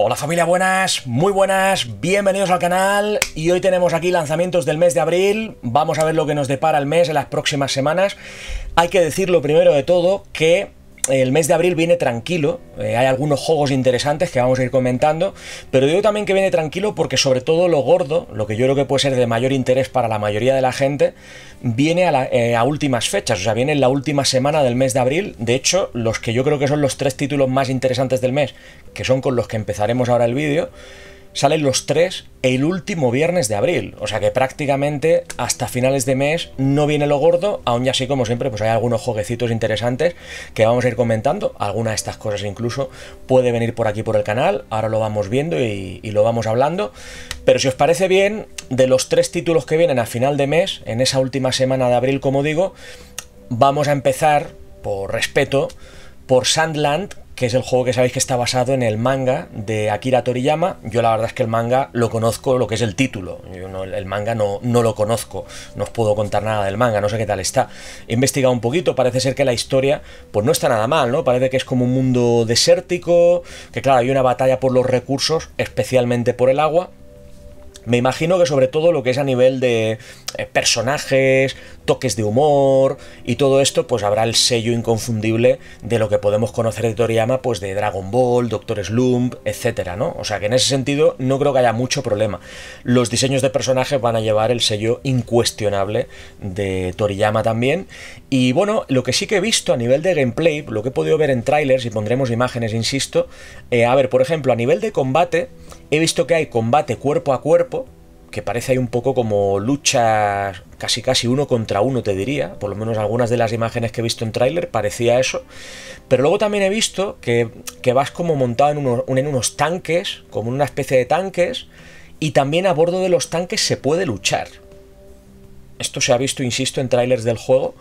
Hola familia, buenas, muy buenas, bienvenidos al canal y hoy tenemos aquí lanzamientos del mes de abril, vamos a ver lo que nos depara el mes en las próximas semanas. Hay que decirlo primero de todo que el mes de abril viene tranquilo, eh, hay algunos juegos interesantes que vamos a ir comentando, pero digo también que viene tranquilo porque sobre todo lo gordo, lo que yo creo que puede ser de mayor interés para la mayoría de la gente, viene a, eh, a últimas fechas, o sea, viene en la última semana del mes de abril, de hecho, los que yo creo que son los tres títulos más interesantes del mes, que son con los que empezaremos ahora el vídeo, salen los tres el último viernes de abril. O sea que prácticamente hasta finales de mes no viene lo gordo, aún así como siempre pues hay algunos jueguecitos interesantes que vamos a ir comentando, alguna de estas cosas incluso puede venir por aquí por el canal, ahora lo vamos viendo y, y lo vamos hablando, pero si os parece bien, de los tres títulos que vienen a final de mes, en esa última semana de abril como digo, vamos a empezar por respeto por Sandland, que es el juego que sabéis que está basado en el manga de Akira Toriyama. Yo la verdad es que el manga lo conozco, lo que es el título. el manga no, no lo conozco, no os puedo contar nada del manga, no sé qué tal está. He investigado un poquito, parece ser que la historia pues no está nada mal, ¿no? Parece que es como un mundo desértico, que claro, hay una batalla por los recursos, especialmente por el agua, me imagino que sobre todo lo que es a nivel de eh, personajes, toques de humor y todo esto, pues habrá el sello inconfundible de lo que podemos conocer de Toriyama, pues de Dragon Ball, Doctor Slump, etcétera, ¿no? O sea que en ese sentido no creo que haya mucho problema. Los diseños de personajes van a llevar el sello incuestionable de Toriyama también. Y bueno, lo que sí que he visto a nivel de gameplay, lo que he podido ver en trailers, y pondremos imágenes, insisto, eh, a ver, por ejemplo, a nivel de combate, He visto que hay combate cuerpo a cuerpo, que parece ahí un poco como lucha casi casi uno contra uno, te diría. Por lo menos algunas de las imágenes que he visto en tráiler parecía eso. Pero luego también he visto que, vas como montado en unos, en unos tanques, como en una especie de tanques, y también a bordo de los tanques se puede luchar. Esto se ha visto, insisto, en trailers del juego.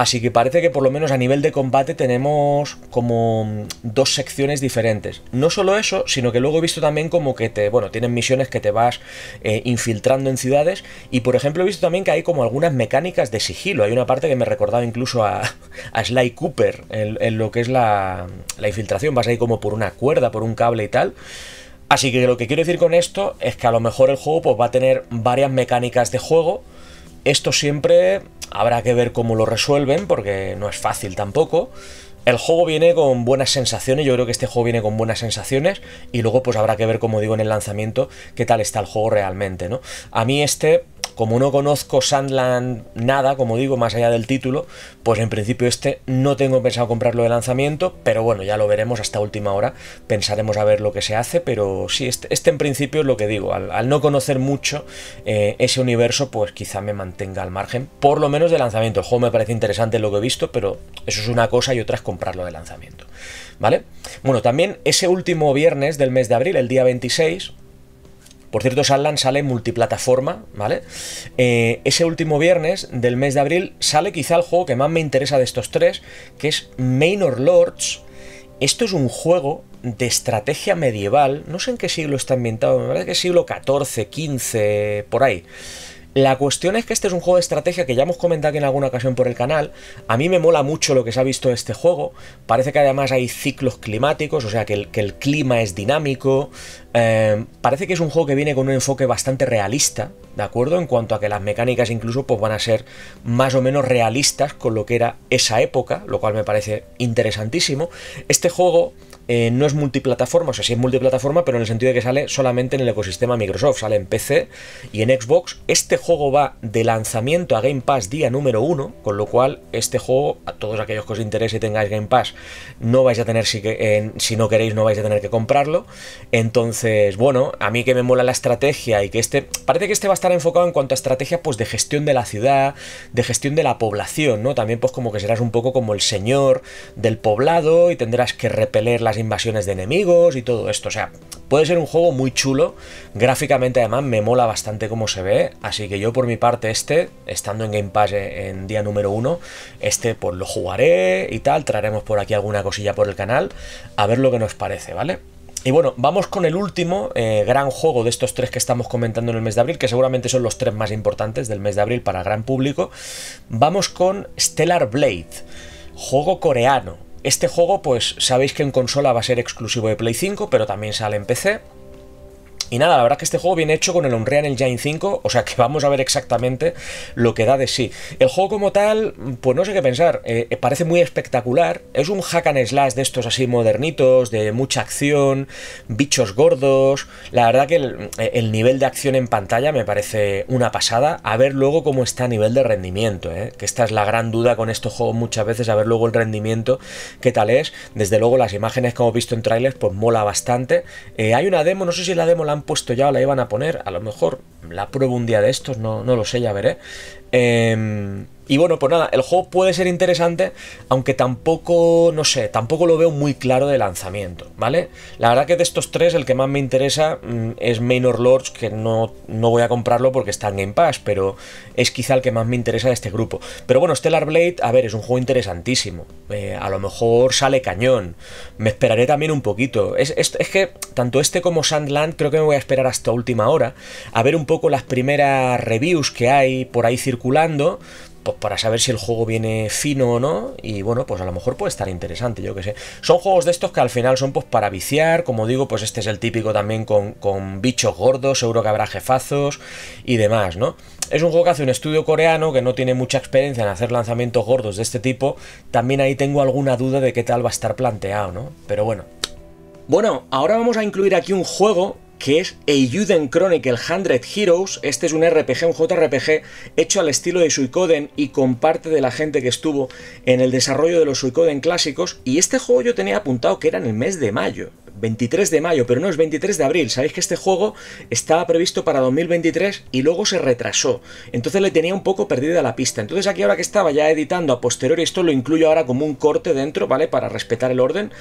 Así que parece que por lo menos a nivel de combate tenemos como dos secciones diferentes. No solo eso, sino que luego he visto también como que te, bueno, tienen misiones que te vas eh, infiltrando en ciudades y por ejemplo he visto también que hay como algunas mecánicas de sigilo. Hay una parte que me recordaba incluso a, Sly Cooper en, lo que es la, la infiltración. Vas ahí como por una cuerda, por un cable y tal. Así que lo que quiero decir con esto es que a lo mejor el juego pues, va a tener varias mecánicas de juego. Esto siempre Habrá que ver cómo lo resuelven, porque no es fácil tampoco. El juego viene con buenas sensaciones, yo creo que este juego viene con buenas sensaciones y luego pues habrá que ver, como digo en el lanzamiento, qué tal está el juego realmente, ¿no? A mí este como no conozco Sandland nada, como digo, más allá del título, pues en principio este no tengo pensado comprarlo de lanzamiento, pero bueno, ya lo veremos hasta última hora, pensaremos a ver lo que se hace, pero sí, este, este en principio es lo que digo, al, no conocer mucho eh, ese universo, pues quizá me mantenga al margen, por lo menos de lanzamiento. El juego me parece interesante lo que he visto, pero eso es una cosa y otra es comprarlo de lanzamiento. ¿Vale? Bueno, también ese último viernes del mes de abril, el día 26, por cierto, Sandland sale multiplataforma, ¿vale? Eh, ese último viernes del mes de abril sale quizá el juego que más me interesa de estos tres, que es Manor Lords. Esto es un juego de estrategia medieval, no sé en qué siglo está ambientado, me parece que siglo XIV, XV, por ahí. La cuestión es que este es un juego de estrategia que ya hemos comentado en alguna ocasión por el canal. A mí me mola mucho lo que se ha visto de este juego. Parece que además hay ciclos climáticos, o sea que el, clima es dinámico. Eh, parece que es un juego que viene con un enfoque bastante realista, ¿de acuerdo? En cuanto a que las mecánicas incluso pues van a ser más o menos realistas con lo que era esa época, lo cual me parece interesantísimo. Este juego eh, no es multiplataforma, o sea, sí es multiplataforma, pero en el sentido de que sale solamente en el ecosistema Microsoft, sale en PC y en Xbox. Este juego va de lanzamiento a Game Pass día número uno, con lo cual este juego, a todos aquellos que os interese y tengáis Game Pass, no vais a tener, si, eh, si no queréis, no vais a tener que comprarlo. Entonces, bueno, a mí que me mola la estrategia y que este, parece que este va a enfocado en cuanto a estrategia pues, de gestión de la ciudad, de gestión de la población, ¿no? También pues como que serás un poco como el señor del poblado y tendrás que repeler las invasiones de enemigos y todo esto. O sea, puede ser un juego muy chulo, gráficamente además me mola bastante cómo se ve, así que yo por mi parte este, estando en Game Pass eh, en día número uno, este pues lo jugaré y tal, traeremos por aquí alguna cosilla por el canal, a ver lo que nos parece, ¿vale? Y bueno, vamos con el último eh, gran juego de estos tres que estamos comentando en el mes de abril, que seguramente son los tres más importantes del mes de abril para gran público. Vamos con Stellar Blade, juego coreano. Este juego, pues sabéis que en consola va a ser exclusivo de Play 5, pero también sale en PC. Y nada, la verdad que este juego viene hecho con el Unreal Engine 5, o sea que vamos a ver exactamente lo que da de sí. El juego como tal, pues no sé qué pensar, eh, eh, parece muy espectacular, es un hack and slash de estos así modernitos, de mucha acción, bichos gordos, la verdad que el, eh, nivel de acción en pantalla me parece una pasada, a ver luego cómo está a nivel de rendimiento, que esta es la gran duda con estos juegos muchas veces, a ver luego el rendimiento, qué tal es, desde luego las imágenes que hemos visto en trailers, pues mola bastante, hay una demo, no sé si la demo la han puesto ya, la iban a poner. A lo mejor la pruebo un día de estos, no, no lo sé, ya veré. Em, y bueno, pues nada, el juego puede ser interesante, aunque tampoco, no sé, tampoco lo veo muy claro de lanzamiento, ¿vale? La verdad que de estos tres, el que más me interesa mm, es Manor Lords, que no, no voy a comprarlo porque está en Game Pass, pero es quizá el que más me interesa de este grupo. Pero bueno, Stellar Blade, a ver, es un juego interesantísimo. Eh, a lo mejor sale cañón. Me esperaré también un poquito. es, es que tanto este como Sandland creo que me voy a esperar hasta última hora a ver un poco las primeras reviews que hay por ahí circulando pues para saber si el juego viene fino o no. Y bueno, pues a lo mejor puede estar interesante, yo que sé. Son juegos de estos que al final son pues para viciar. Como digo, pues este es el típico también con, bichos gordos. Seguro que habrá jefazos y demás, ¿no? Es un juego que hace un estudio coreano que no tiene mucha experiencia en hacer lanzamientos gordos de este tipo. También ahí tengo alguna duda de qué tal va a estar planteado, ¿no? Pero bueno. Bueno, ahora vamos a incluir aquí un juego que es Eiyuden Chronicle 100 Heroes. Este es un RPG, un JRPG hecho al estilo de Suicoden y con parte de la gente que estuvo en el desarrollo de los Suicoden clásicos. Y este juego yo tenía apuntado que era en el mes de mayo. 23 de mayo, pero no es 23 de abril. Sabéis que este juego estaba previsto para 2023 y luego se retrasó. Entonces le tenía un poco perdida la pista. Entonces aquí ahora que estaba ya editando a posteriori, esto lo incluyo ahora como un corte dentro, ¿vale? Para respetar el orden.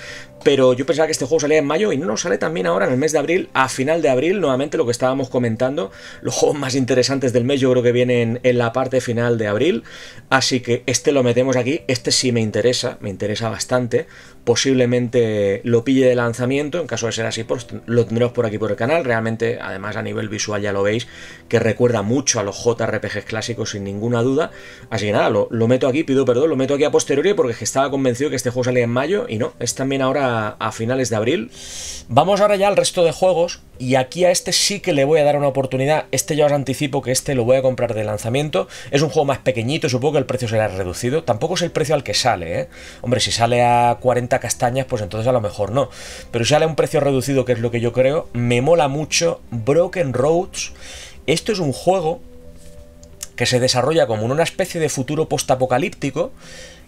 Pero yo pensaba que este juego salía en mayo y no, sale también ahora en el mes de abril, a final de abril, nuevamente lo que estábamos comentando. Los juegos más interesantes del mes yo creo que vienen en la parte final de abril. Así que este lo metemos aquí. Este sí me interesa, me interesa bastante posiblemente lo pille de lanzamiento, en caso de ser así, pues lo tendremos por aquí por el canal. Realmente, además a nivel visual ya lo veis, que recuerda mucho a los JRPGs clásicos sin ninguna duda. Así que nada, lo, meto aquí, pido perdón, lo meto aquí a posteriori porque estaba convencido que este juego salía en mayo y no, es también ahora a finales de abril. Vamos ahora ya al resto de juegos y aquí a este sí que le voy a dar una oportunidad. Este ya os anticipo que este lo voy a comprar de lanzamiento. Es un juego más pequeñito, supongo que el precio será reducido. Tampoco es el precio al que sale, ¿eh? Hombre, si sale a 40 castañas, pues entonces a lo mejor no. Pero sale a un precio reducido, que es lo que yo creo. Me mola mucho. Broken Roads. Esto es un juego que se desarrolla como en una especie de futuro postapocalíptico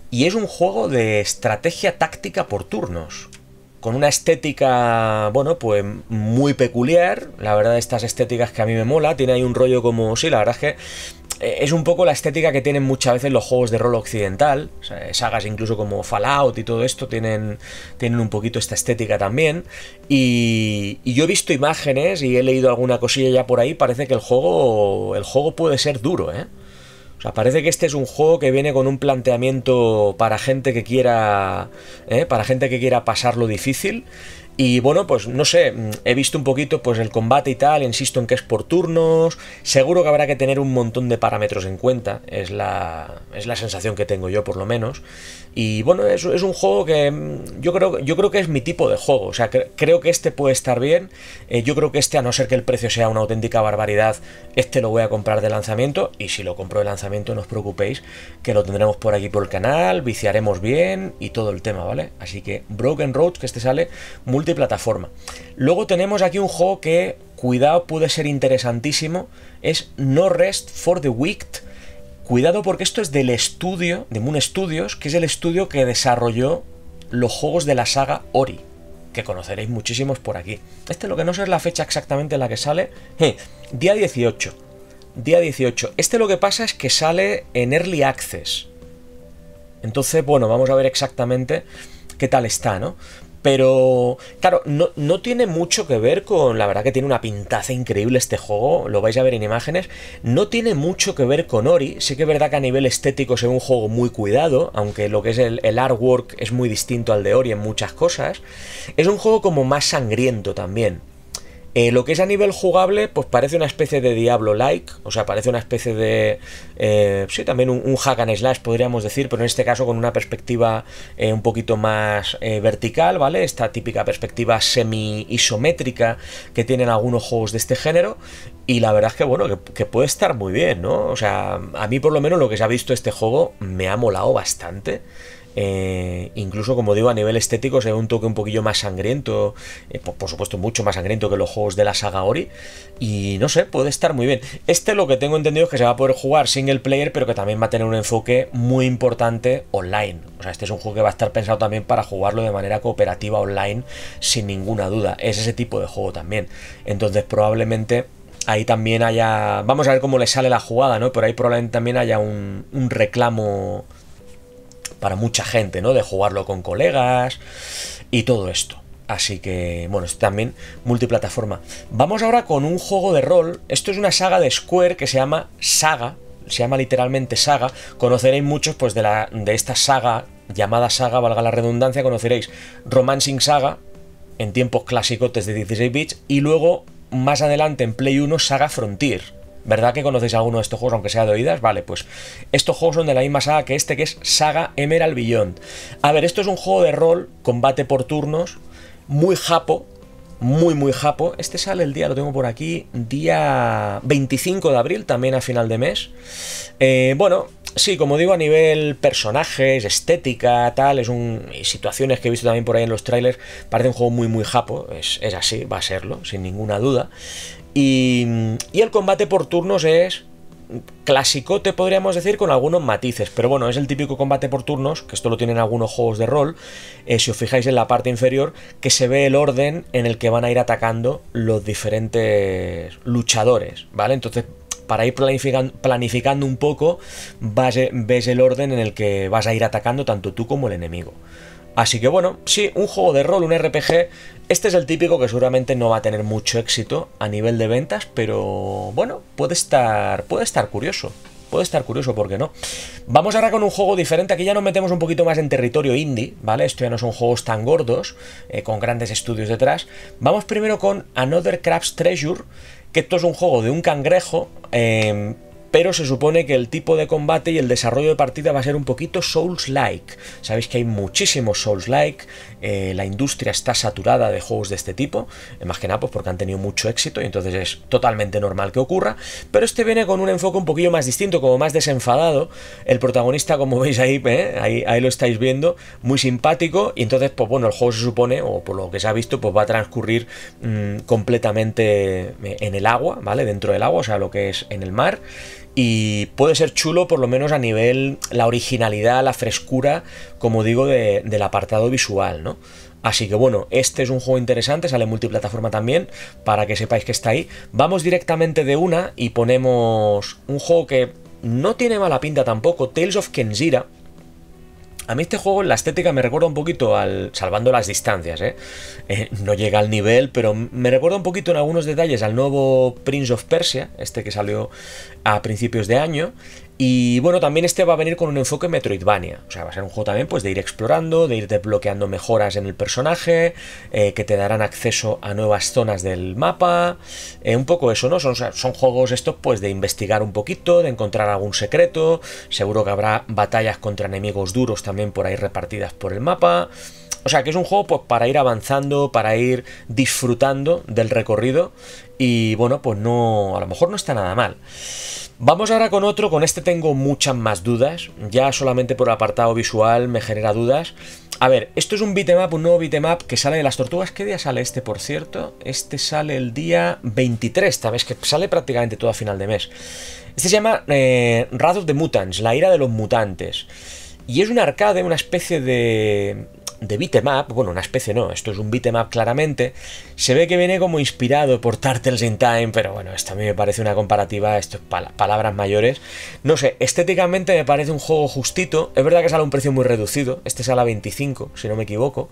y es un juego de estrategia táctica por turnos. Con una estética, bueno, pues muy peculiar. La verdad, estas estéticas que a mí me mola. Tiene ahí un rollo como. Sí, la verdad es que eh, es un poco la estética que tienen muchas veces los juegos de rol occidental. Eh, sagas incluso como Fallout y todo esto tienen, tienen un poquito esta estética también. Y, yo he visto imágenes y he leído alguna cosilla ya por ahí. Parece que el juego, el juego puede ser duro, ¿eh? O sea, parece que este es un juego que viene con un planteamiento para gente que quiera. ¿eh? Para gente que quiera lo difícil. Y bueno, pues no sé, mm, he visto un poquito pues el combate y tal, insisto en que es por turnos, seguro que habrá que tener un montón de parámetros en cuenta, es la, es la sensación que tengo yo por lo menos. Y bueno, es, es un juego que mm, yo creo, yo creo que es mi tipo de juego, o sea, creo que este puede estar bien, eh, yo creo que este a no ser que el precio sea una auténtica barbaridad, este lo voy a comprar de lanzamiento y si lo compro de lanzamiento no os preocupéis, que lo tendremos por aquí por el canal, viciaremos bien y todo el tema, ¿vale? Así que Broken Road que este sale muy multiplataforma. Luego tenemos aquí un juego que, cuidado, puede ser interesantísimo. Es No Rest for the Wicked. Cuidado porque esto es del estudio, de Moon Studios, que es el estudio que desarrolló los juegos de la saga Ori, que conoceréis muchísimos por aquí. Este lo que no sé es la fecha exactamente en la que sale. día 18. Día 18. Este lo que pasa es que sale en Early Access. Entonces, bueno, vamos a ver exactamente qué tal está, ¿no? Pero, claro, no, tiene mucho que ver con. La verdad que tiene una pintaza increíble este juego, lo vais a ver en imágenes. No tiene mucho que ver con Ori. Sí que es verdad que a nivel estético es un juego muy cuidado, aunque lo que es el, el artwork es muy distinto al de Ori en muchas cosas. Es un juego como más sangriento también. Eh, lo que es a nivel jugable, pues parece una especie de Diablo-like, o sea, parece una especie de... Eh, sí, también un, hack and slash, podríamos decir, pero en este caso con una perspectiva eh, un poquito más vertical, ¿vale? Esta típica perspectiva semi-isométrica que tienen algunos juegos de este género, y la verdad es que, bueno, que, puede estar muy bien, ¿no? O sea, a mí por lo menos lo que se ha visto este juego me ha molado bastante. Eh, incluso, como digo, a nivel estético se ve un toque un poquillo más sangriento, eh, por, supuesto mucho más sangriento que los juegos de la saga Ori, y no sé, puede estar muy bien. Este lo que tengo entendido es que se va a poder jugar single player, pero que también va a tener un enfoque muy importante online. O sea, este es un juego que va a estar pensado también para jugarlo de manera cooperativa online, sin ninguna duda. Es ese tipo de juego también. Entonces, probablemente ahí también haya. Vamos a ver cómo le sale la jugada, ¿no? Pero ahí probablemente también haya un reclamo para mucha gente, ¿no? De jugarlo con colegas y todo esto. Así que, bueno, es también multiplataforma. Vamos ahora con un juego de rol. Esto es una saga de Square que se llama Saga. Se llama literalmente Saga. Conoceréis muchos pues, de, la, de esta saga, llamada Saga, valga la redundancia, conoceréis Romancing Saga, en tiempos clásicos de 16 bits, y luego, más adelante, en Play 1, Saga Frontier ¿Verdad que conocéis alguno de estos juegos, aunque sea de oídas? Vale, pues estos juegos son de la misma saga que este, que es Saga Emerald Beyond. A ver, esto es un juego de rol, combate por turnos, muy japo, muy, muy japo. Este sale el día, lo tengo por aquí, día 25 de abril, también a final de mes. Eh, bueno, Sí, como digo, a nivel personajes, estética, tal, es un. situaciones que he visto también por ahí en los trailers. Parece un juego muy, muy japo. Es, así, va a serlo, sin ninguna duda. Y, y el combate por turnos es clásico, te podríamos decir, con algunos matices. Pero bueno, es el típico combate por turnos, que esto lo tienen algunos juegos de rol. Eh, si os fijáis en la parte inferior, que se ve el orden en el que van a ir atacando los diferentes luchadores, ¿vale? Entonces para ir planificando, un poco, e, ves el orden en el que vas a ir atacando tanto tú como el enemigo. Así que bueno, sí, un juego de rol, un RPG. Este es el típico que seguramente no va a tener mucho éxito a nivel de ventas, pero bueno, puede estar, puede estar curioso. Puede estar curioso, ¿por qué no? Vamos ahora con un juego diferente. Aquí ya nos metemos un poquito más en territorio indie, ¿vale? Esto ya no son juegos tan gordos, eh, con grandes estudios detrás. Vamos primero con Another Crafts Treasure, que esto es un juego de un cangrejo. Eh, pero se supone que el tipo de combate y el desarrollo de partida va a ser un poquito Souls-like. Sabéis que hay muchísimos Souls-like, eh, la industria está saturada de juegos de este tipo, eh, más que nada pues porque han tenido mucho éxito y entonces es totalmente normal que ocurra, pero este viene con un enfoque un poquillo más distinto, como más desenfadado, el protagonista como veis ¿eh? ahí, ahí, lo estáis viendo, muy simpático y entonces pues bueno, el juego se supone, o por lo que se ha visto, pues va a transcurrir mm, completamente en el agua, ¿vale? Dentro del agua, o sea, lo que es en el mar y puede ser chulo por lo menos a nivel la originalidad, la frescura, como digo, del apartado visual, ¿no? Así que bueno, este es un juego interesante, sale multiplataforma también, para que sepáis que está ahí. Vamos directamente de una y ponemos un juego que no tiene mala pinta tampoco, Tales of Kenjira. A mí este juego, la estética me recuerda un poquito al. Salvando las distancias, ¿eh? eh no llega al nivel, pero me recuerda un poquito en algunos detalles al nuevo Prince of Persia, este que salió a principios de año. Y bueno, también este va a venir con un enfoque Metroidvania. O sea, va a ser un juego también pues, de ir explorando, de ir desbloqueando mejoras en el personaje, eh, que te darán acceso a nuevas zonas del mapa. Eh, un poco eso, ¿no? Son, son juegos estos pues de investigar un poquito, de encontrar algún secreto. Seguro que habrá batallas contra enemigos duros también por ahí repartidas por el mapa. O sea, que es un juego pues, para ir avanzando, para ir disfrutando del recorrido. Y bueno, pues no. A lo mejor no está nada mal. Vamos ahora con otro, con este tengo muchas más dudas, ya solamente por el apartado visual me genera dudas. A ver, esto es un beatemap, un nuevo beatemap que sale de las tortugas, ¿qué día sale este por cierto? Este sale el día 23, ¿sabes? que sale prácticamente todo a final de mes. Este se llama eh, de of the Mutants, la ira de los mutantes. Y es un arcade, una especie de, de beatemap, bueno, una especie no, esto es un beatemap claramente, se ve que viene como inspirado por Turtles in Time, pero bueno, esto a mí me parece una comparativa, esto es palabras mayores. No sé, estéticamente me parece un juego justito, es verdad que sale a un precio muy reducido, este sale a 25, si no me equivoco.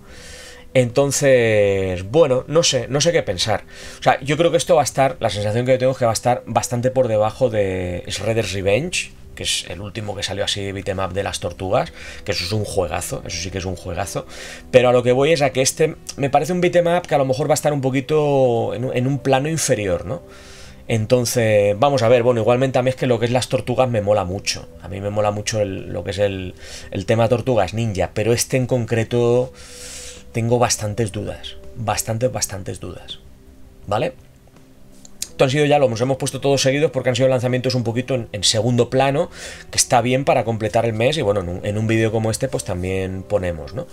Entonces, bueno, no sé, no sé qué pensar. O sea, yo creo que esto va a estar, la sensación que yo tengo es que va a estar bastante por debajo de Shredder's Revenge, que es el último que salió así de de las tortugas, que eso es un juegazo, eso sí que es un juegazo, pero a lo que voy es a que este me parece un bitmap que a lo mejor va a estar un poquito en, un plano inferior, ¿no? Entonces, vamos a ver, bueno, igualmente a mí es que lo que es las tortugas me mola mucho. A mí me mola mucho lo que es el, el tema tortugas ninja, pero este en concreto tengo bastantes dudas, bastantes, bastantes dudas. ¿Vale? han sido ya, los hemos puesto todos seguidos porque han sido lanzamientos un poquito en, segundo plano, que está bien para completar el mes y bueno, en un, vídeo como este pues también ponemos, ¿no?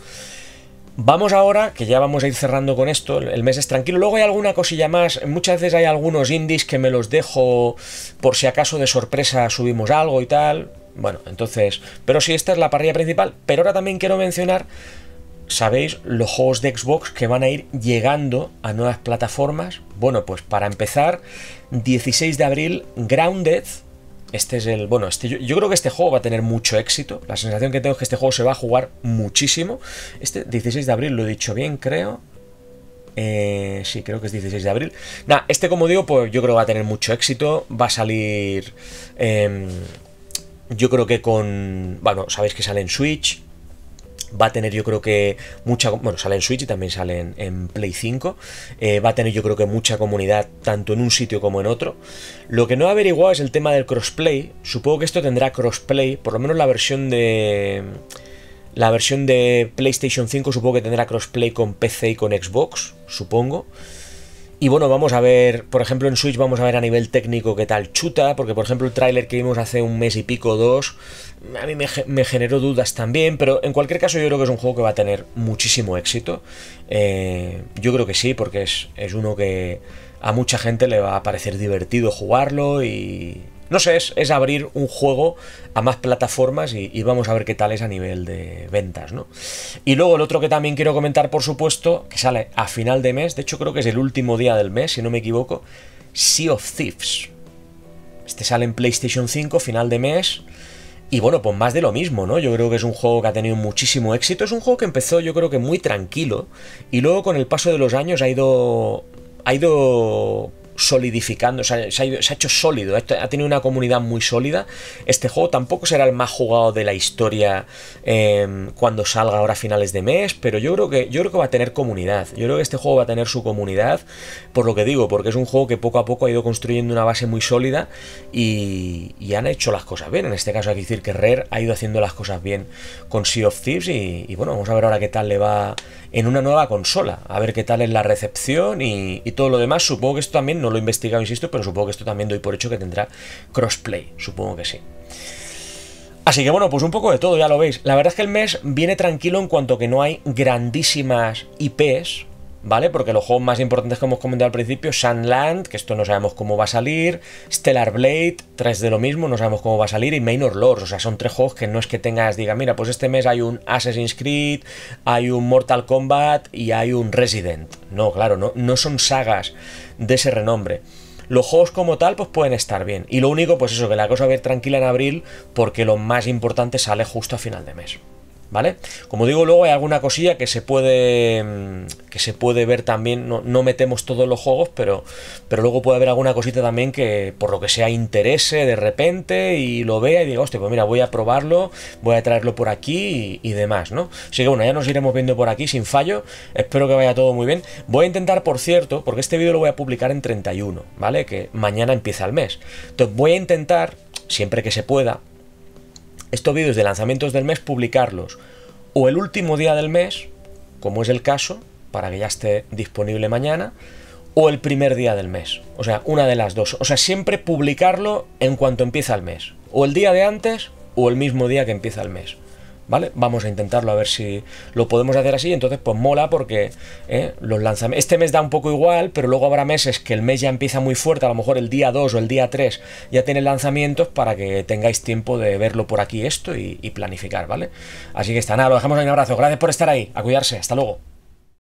Vamos ahora, que ya vamos a ir cerrando con esto, el mes es tranquilo. Luego hay alguna cosilla más, muchas veces hay algunos indies que me los dejo por si acaso de sorpresa subimos algo y tal. Bueno, entonces, pero si esta es la parrilla principal. Pero ahora también quiero mencionar sabéis los juegos de Xbox que van a ir llegando a nuevas plataformas. Bueno, pues para empezar, 16 de abril, Grounded. Este es el. Bueno, este, yo, creo que este juego va a tener mucho éxito. La sensación que tengo es que este juego se va a jugar muchísimo. Este 16 de abril, lo he dicho bien, creo. Eh, sí, creo que es 16 de abril. Nada, este, como digo, pues yo creo que va a tener mucho éxito. Va a salir. Em, yo creo que con. Bueno, sabéis que sale en Switch Va a tener, yo creo que mucha. Bueno, sale en Switch y también sale en, Play 5. Eh, va a tener, yo creo que mucha comunidad, tanto en un sitio como en otro. Lo que no he averiguado es el tema del crossplay. Supongo que esto tendrá crossplay, por lo menos la versión de. La versión de PlayStation 5 supongo que tendrá crossplay con PC y con Xbox, supongo. Y bueno, vamos a ver, por ejemplo, en Switch vamos a ver a nivel técnico qué tal chuta, porque por ejemplo el tráiler que vimos hace un mes y pico, dos, a mí me, generó dudas también, pero en cualquier caso yo creo que es un juego que va a tener muchísimo éxito. Eh, yo creo que sí, porque es, es uno que a mucha gente le va a parecer divertido jugarlo y, no sé, es, abrir un juego a más plataformas y, y, vamos a ver qué tal es a nivel de ventas, ¿no? Y luego el otro que también quiero comentar, por supuesto, que sale a final de mes, de hecho creo que es el último día del mes, si no me equivoco, Sea of Thieves. Este sale en PlayStation 5, final de mes. Y bueno, pues más de lo mismo, ¿no? Yo creo que es un juego que ha tenido muchísimo éxito. Es un juego que empezó, yo creo que muy tranquilo. Y luego con el paso de los años ha ido. ha ido solidificando, o sea, se, ha hecho sólido, este, ha tenido una comunidad muy sólida. Este juego tampoco será el más jugado de la historia em, cuando salga ahora a finales de mes, pero yo creo, que, yo creo que va a tener comunidad. Yo creo que este juego va a tener su comunidad, por lo que digo, porque es un juego que poco a poco ha ido construyendo una base muy sólida y, y han hecho las cosas bien. En este caso hay que decir que Rare ha ido haciendo las cosas bien con Sea of Thieves y, y bueno, vamos a ver ahora qué tal le va en una nueva consola, a ver qué tal es la recepción y, todo lo demás. Supongo que esto también, no lo he investigado, insisto, pero supongo que esto también doy por hecho que tendrá crossplay, supongo que sí. Así que bueno, pues un poco de todo, ya lo veis. La verdad es que el mes viene tranquilo en cuanto que no hay grandísimas IPs, ¿vale? Porque los juegos más importantes que hemos comentado al principio, Sandland, que esto no sabemos cómo va a salir, Stellar Blade, tres de lo mismo, no sabemos cómo va a salir, y Minor Lords, o sea, son tres juegos que no es que tengas, diga, mira, pues este mes hay un Assassin's Creed, hay un Mortal Kombat y hay un Resident. No, claro, no, no son sagas de ese renombre. Los juegos como tal pues pueden estar bien. Y lo único pues eso, que la cosa va a ir tranquila en abril porque lo más importante sale justo a final de mes. ¿Vale? Como digo, luego hay alguna cosilla que se puede, mm, que se puede ver también, no, no, metemos todos los juegos, pero, pero luego puede haber alguna cosita también que por lo que sea interese de repente y lo vea y diga, hostia, pues mira, voy a probarlo, voy a traerlo por aquí y, y demás, ¿no? Así que bueno, ya nos iremos viendo por aquí sin fallo, espero que vaya todo muy bien. Voy a intentar, por cierto, porque este vídeo lo voy a publicar en 31, ¿vale? Que mañana empieza el mes. Entonces voy a intentar, siempre que se pueda, estos vídeos de lanzamientos del mes publicarlos o el último día del mes, como es el caso, para que ya esté disponible mañana, o el primer día del mes. O sea, una de las dos. O sea, siempre publicarlo en cuanto empieza el mes. O el día de antes o el mismo día que empieza el mes. ¿vale? Vamos a intentarlo a ver si lo podemos hacer así. Entonces, pues mola porque eh, los lanzamientos. Este mes da un poco igual, pero luego habrá meses que el mes ya empieza muy fuerte. A lo mejor el día 2 o el día 3 ya tiene lanzamientos para que tengáis tiempo de verlo por aquí esto y, planificar, ¿vale? Así que está, nada, lo dejamos ahí. Un abrazo. Gracias por estar ahí. A cuidarse. Hasta luego.